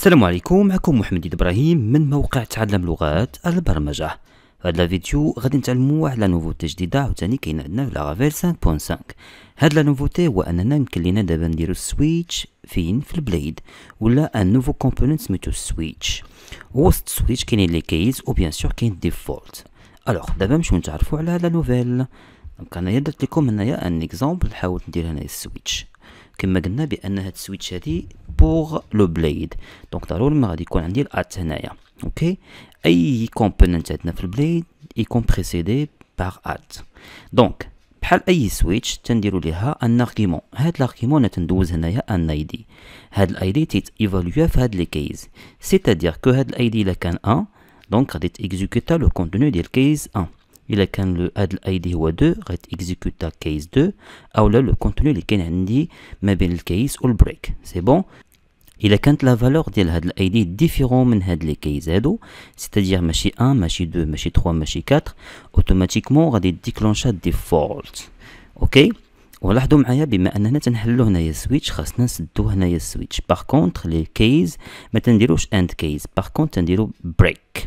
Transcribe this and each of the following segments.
السلام عليكم معكم محمد ابراهيم من موقع تعلم لغات البرمجه هذا الفيديو غادي نتعلموا على نوفوتي جديده عاوتاني كاين عندنا لافيل 5.5 هاد لا نوفوتي هو اننا يمكن لينا دابا نديرو السويتش فين في البليد ولا ان نوفو كومبوننت سميتو السويتش وسط السويتش كاينين لي كيس بيان سور كاين ديفولت الوغ دابا نمشيو نتعرفوا على هاد لا نوفيل دونك انايا درت لكم هنايا ان اكزومبل حاولت ندير هنايا السويتش كما قلنا بان هاد السويتش هادي بوغ لو بليد دونك ضروري ما غادي يكون عندي الات هنايا اوكي اي كومبوننت عندنا في البليد يكون بريسيدي باغ ات دونك بحال اي سويتش تنديروا ليها ان ارغيمون هاد الارغيمون تندوز هنايا ان اي دي هاد الاي دي تيت تيتيفالويا في هاد لي كيز سيتادير كو هاد الاي دي الا كان 1 دونك غادي تيكزيكوتا لو كونتوني ديال كيز 1 Il a quand le handle ID 2, reste exécuta case 2, ou le contenu qui est nandi, mais bien le case ou le break. C'est bon. Il a la valeur de le ID différente de le handle cas c'est-à-dire machine 1, machine 2, machine 3, machine 4, automatiquement il a déclenché default. Ok? On l'a dû m'ayer, mais en même temps, switch, chassnace, do, on a switch. Par contre, les case, maintenant, dirôs end case. Par contre, break.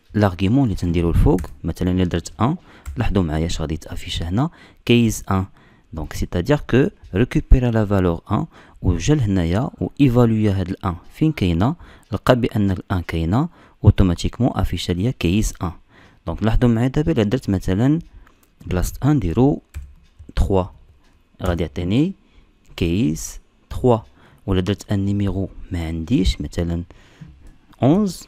لارغيمون اللي تنديرو الفوق مثلا الا درت ان لاحظوا معايا اش غادي تافيش هنا كيز ان دونك سي تادير كو ريكوبيرا لا فالور 1 وجا لهنايا ايفالويا هاد الان فين كاينه لقى بان الان كاينه اوتوماتيكمون افيش ليا كيز ان دونك لاحظوا معايا دابا الا درت مثلا بلاصه ان نديرو 3 غادي يعطيني كيز 3 ولا درت ان نيميرو ما عنديش مثلا 11